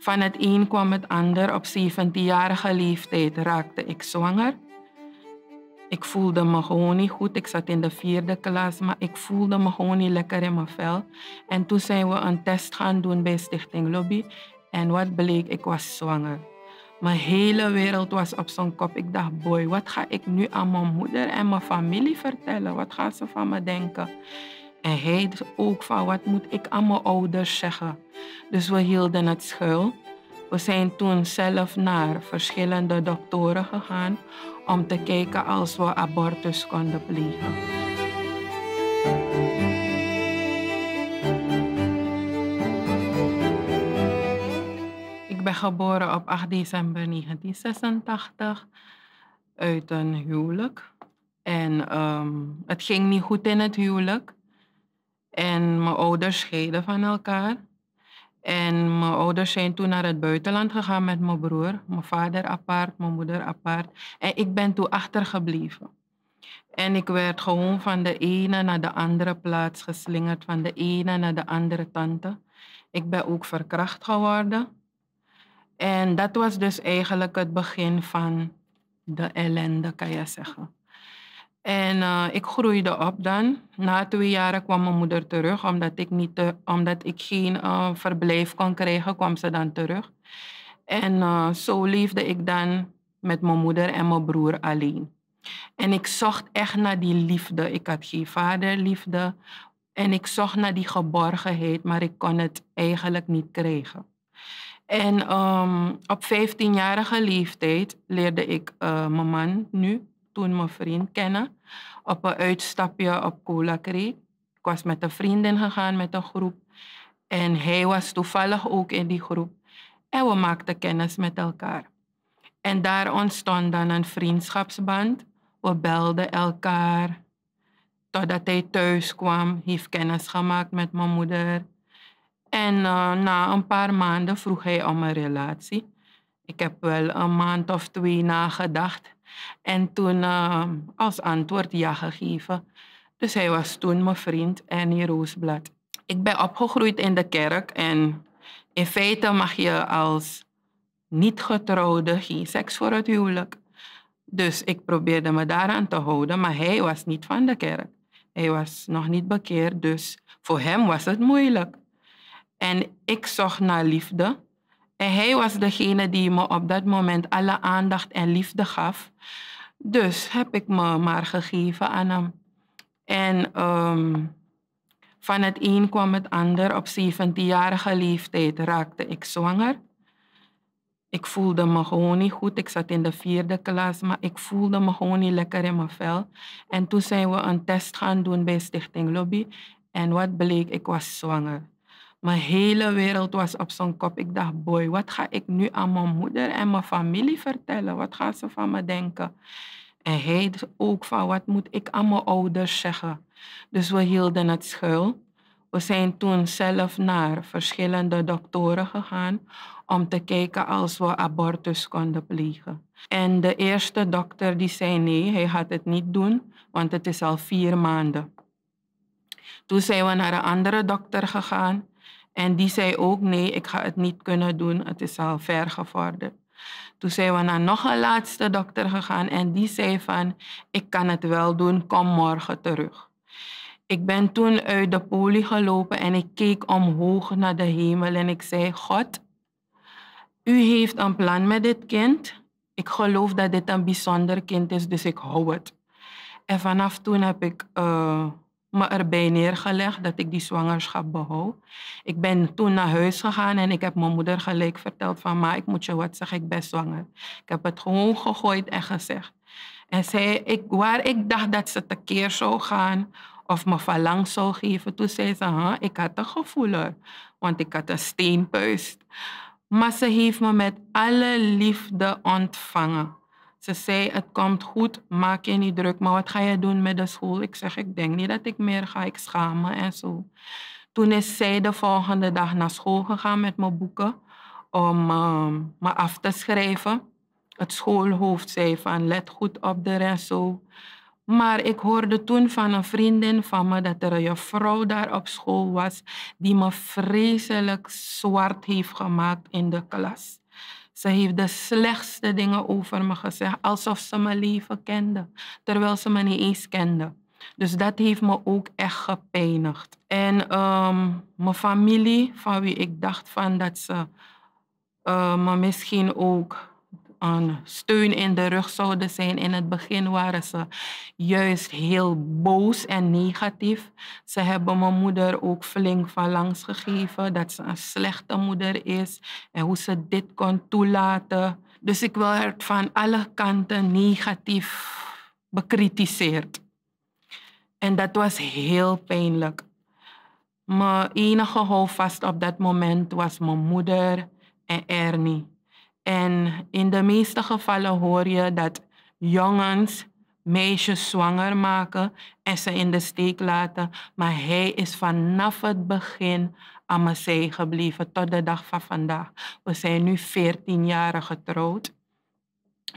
Van het een kwam het ander. Op 17-jarige leeftijd raakte ik zwanger. Ik voelde me gewoon niet goed. Ik zat in de vierde klas, maar ik voelde me gewoon niet lekker in mijn vel. En toen zijn we een test gaan doen bij Stichting Lobby. En wat bleek, ik was zwanger. Mijn hele wereld was op zo'n kop. Ik dacht, boy, wat ga ik nu aan mijn moeder en mijn familie vertellen? Wat gaan ze van me denken? En hij ook van wat moet ik aan mijn ouders zeggen. Dus we hielden het schuil. We zijn toen zelf naar verschillende doktoren gegaan om te kijken als we abortus konden plegen. Ik ben geboren op 8 december 1986 uit een huwelijk. En ehm, het ging niet goed in het huwelijk. En mijn ouders scheiden van elkaar. En mijn ouders zijn toen naar het buitenland gegaan met mijn broer. Mijn vader apart, mijn moeder apart. En ik ben toen achtergebleven. En ik werd gewoon van de ene naar de andere plaats geslingerd, van de ene naar de andere tante. Ik ben ook verkracht geworden. En dat was dus eigenlijk het begin van de ellende, kan je zeggen. En eh, ik groeide op dan. Na twee jaar kwam mijn moeder terug. Omdat ik, niet, eh, omdat ik geen eh, verblijf kon krijgen, kwam ze dan terug. En zo leefde ik dan met mijn moeder en mijn broer alleen. En ik zocht echt naar die liefde. Ik had geen vaderliefde. En ik zocht naar die geborgenheid, maar ik kon het eigenlijk niet krijgen. En ehm, op 15-jarige leeftijd leerde ik mijn man nu toen mijn vriend kennen. Op een uitstapje op Cola Creek. Ik was met een vriendin gegaan met een groep. En hij was toevallig ook in die groep. En we maakten kennis met elkaar. En daar ontstond dan een vriendschapsband. We belden elkaar. Totdat hij thuis kwam, heeft kennis gemaakt met mijn moeder. En eh, na een paar maanden vroeg hij om een relatie. Ik heb wel een maand of twee nagedacht. En toen ehm, als antwoord ja gegeven. Dus hij was toen mijn vriend Annie Roosblad. Ik ben opgegroeid in de kerk en in feite mag je als niet-getrouwde geen seks voor het huwelijk. Dus ik probeerde me daaraan te houden, maar hij was niet van de kerk. Hij was nog niet bekeerd, dus voor hem was het moeilijk. En ik zocht naar liefde en hij was degene die me op dat moment alle aandacht en liefde gaf. Dus heb ik me maar gegeven aan hem. En ehm, van het een kwam het ander. Op 17-jarige leeftijd raakte ik zwanger. Ik voelde me gewoon niet goed. Ik zat in de vierde klas, maar ik voelde me gewoon niet lekker in mijn vel. En toen zijn we een test gaan doen bij Stichting Lobby. En wat bleek, ik was zwanger. Mijn hele wereld was op zijn kop. Ik dacht, boy, wat ga ik nu aan mijn moeder en mijn familie vertellen? Wat gaan ze van me denken? En hij ook van, wat moet ik aan mijn ouders zeggen? Dus we hielden het schuil. We zijn toen zelf naar verschillende doktoren gegaan om te kijken als we abortus konden plegen. En de eerste dokter die zei nee, hij gaat het niet doen, want het is al vier maanden. Toen zijn we naar een andere dokter gegaan en die zei ook, nee, ik ga het niet kunnen doen, het is al ver gevorderd. Toen zijn we naar nog een laatste dokter gegaan en die zei van, ik kan het wel doen, kom morgen terug. Ik ben toen uit de poli gelopen en ik keek omhoog naar de hemel en ik zei, God, u heeft een plan met dit kind. Ik geloof dat dit een bijzonder kind is, dus ik hou het. En vanaf toen heb ik uh, me erbij neergelegd dat ik die zwangerschap behoud. Ik ben toen naar huis gegaan en ik heb mijn moeder gelijk verteld van... maar ik moet je wat zeggen, ik ben zwanger. Ik heb het gewoon gegooid en gezegd. En zij, ik, waar ik dacht dat ze tekeer zou gaan of me verlang zou geven... toen zei ze, huh, ik had een gevoel, want ik had een steenpuist. Maar ze heeft me met alle liefde ontvangen. Ze zei, het komt goed, maak je niet druk, maar wat ga je doen met de school? Ik zeg, ik denk niet dat ik meer ga, ik en zo. Toen is zij de volgende dag naar school gegaan met mijn boeken om ehm, me af te schrijven. Het schoolhoofd zei van, let goed op de en zo. Maar ik hoorde toen van een vriendin van me dat er een vrouw daar op school was die me vreselijk zwart heeft gemaakt in de klas. Ze heeft de slechtste dingen over me gezegd, alsof ze mijn leven kende, terwijl ze me niet eens kende. Dus dat heeft me ook echt gepijnigd. En ehm, mijn familie, van wie ik dacht van dat ze eh, me misschien ook een steun in de rug zouden zijn. In het begin waren ze juist heel boos en negatief. Ze hebben mijn moeder ook flink van langs gegeven dat ze een slechte moeder is en hoe ze dit kon toelaten. Dus ik werd van alle kanten negatief bekritiseerd. En dat was heel pijnlijk. Mijn enige houvast op dat moment was mijn moeder en Ernie. En in de meeste gevallen hoor je dat jongens meisjes zwanger maken en ze in de steek laten. Maar hij is vanaf het begin aan mijn zij gebleven tot de dag van vandaag. We zijn nu 14 jaar getrouwd.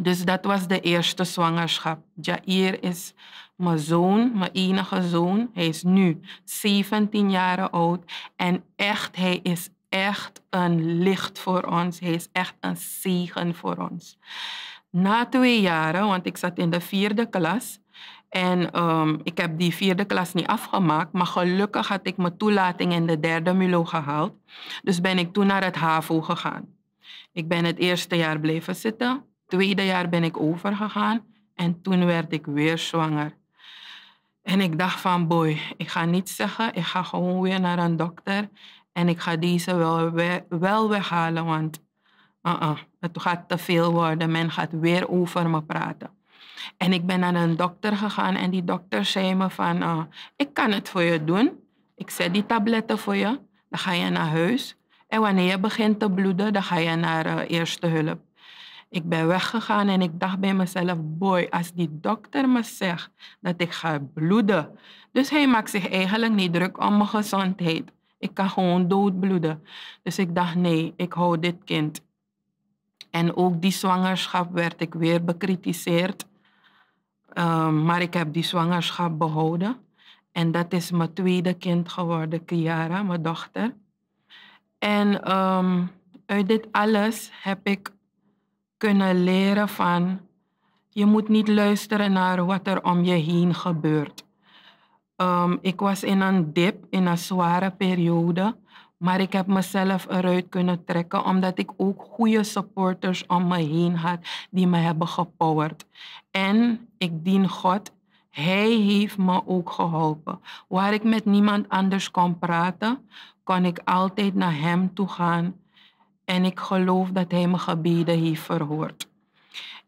Dus dat was de eerste zwangerschap. Jair is mijn zoon, mijn enige zoon. Hij is nu 17 jaar oud en echt, hij is echt een licht voor ons. Hij is echt een zegen voor ons. Na twee jaren, want ik zat in de vierde klas. En ehm, ik heb die vierde klas niet afgemaakt, maar gelukkig had ik mijn toelating in de derde MULO gehaald. Dus ben ik toen naar het HAVO gegaan. Ik ben het eerste jaar blijven zitten, tweede jaar ben ik overgegaan en toen werd ik weer zwanger. En ik dacht van, boy, ik ga niet zeggen, ik ga gewoon weer naar een dokter en ik ga deze wel, wel weghalen, want uh -uh, het gaat te veel worden. Men gaat weer over me praten. En ik ben naar een dokter gegaan en die dokter zei me van, uh, ik kan het voor je doen. Ik zet die tabletten voor je, dan ga je naar huis. En wanneer je begint te bloeden, dan ga je naar uh, eerste hulp. Ik ben weggegaan en ik dacht bij mezelf, boy, als die dokter me zegt dat ik ga bloeden. Dus hij maakt zich eigenlijk niet druk om mijn gezondheid. Ik kan gewoon doodbloeden. Dus ik dacht, nee, ik hou dit kind. En ook die zwangerschap werd ik weer bekritiseerd. Ehm, maar ik heb die zwangerschap behouden. En dat is mijn tweede kind geworden, Kiara, mijn dochter. En ehm, uit dit alles heb ik kunnen leren van... je moet niet luisteren naar wat er om je heen gebeurt. Ehm, ik was in een dip, in een zware periode. Maar ik heb mezelf eruit kunnen trekken omdat ik ook goede supporters om me heen had die me hebben gepowerd. En ik dien God. Hij heeft me ook geholpen. Waar ik met niemand anders kon praten, kon ik altijd naar Hem toe gaan. En ik geloof dat Hij mijn gebeden heeft verhoord.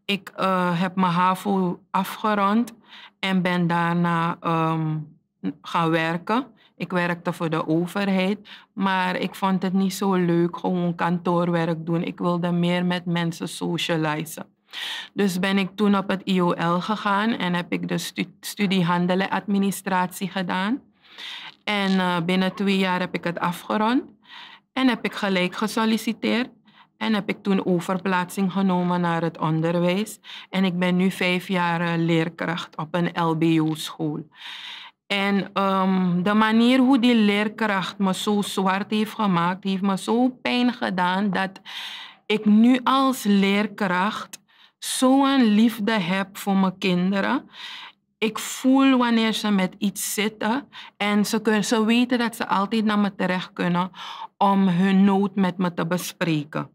Ik eh, heb mijn HAVO afgerond en ben daarna um, gaan werken. Ik werkte voor de overheid, maar ik vond het niet zo leuk gewoon kantoorwerk doen. Ik wilde meer met mensen socializen. Dus ben ik toen op het IOL gegaan en heb ik de studie handelen administratie gedaan. En eh, binnen twee jaar heb ik het afgerond en heb ik gelijk gesolliciteerd. En heb ik toen overplaatsing genomen naar het onderwijs. En ik ben nu vijf jaar eh, leerkracht op een LBO-school. En ehm, de manier hoe die leerkracht me zo zwart heeft gemaakt, heeft me zo pijn gedaan dat ik nu als leerkracht zo'n liefde heb voor mijn kinderen. Ik voel wanneer ze met iets zitten en ze, kunnen, ze weten dat ze altijd naar me terecht kunnen om hun nood met me te bespreken.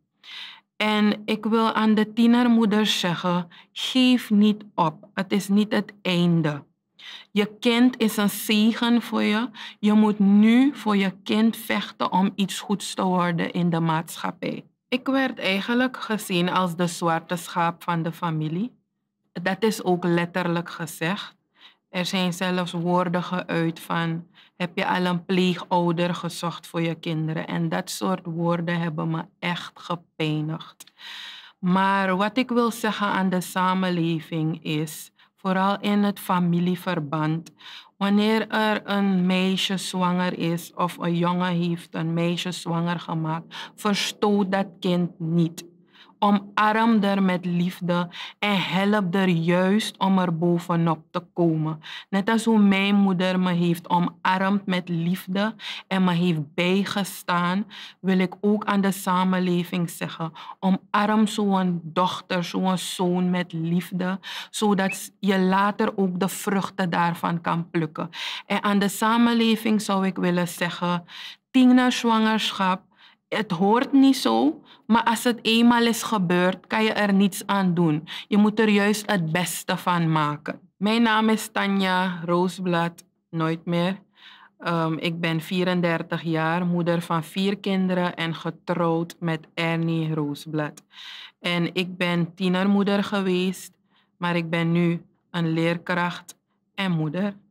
En ik wil aan de tienermoeders zeggen, geef niet op. Het is niet het einde. Je kind is een zegen voor je. Je moet nu voor je kind vechten om iets goeds te worden in de maatschappij. Ik werd eigenlijk gezien als de zwarte schaap van de familie. Dat is ook letterlijk gezegd. Er zijn zelfs woorden geuit van: heb je al een pleegouder gezocht voor je kinderen? En dat soort woorden hebben me echt gepeinigd. Maar wat ik wil zeggen aan de samenleving is: vooral in het familieverband. Wanneer er een meisje zwanger is of een jongen heeft een meisje zwanger gemaakt, verstoot dat kind niet. Omarm er met liefde en help er juist om er bovenop te komen. Net als hoe mijn moeder me heeft omarmd met liefde en me heeft bijgestaan, wil ik ook aan de samenleving zeggen: omarm zo'n dochter, zo'n zoon met liefde, zodat je later ook de vruchten daarvan kan plukken. En aan de samenleving zou ik willen zeggen: tien na zwangerschap het hoort niet zo, maar als het eenmaal is gebeurd, kan je er niets aan doen. Je moet er juist het beste van maken. Mijn naam is Tanja Roosblad, nooit meer. Ehm, ik ben 34 jaar, moeder van vier kinderen en getrouwd met Ernie Roosblad. En ik ben tienermoeder geweest, maar ik ben nu een leerkracht en moeder.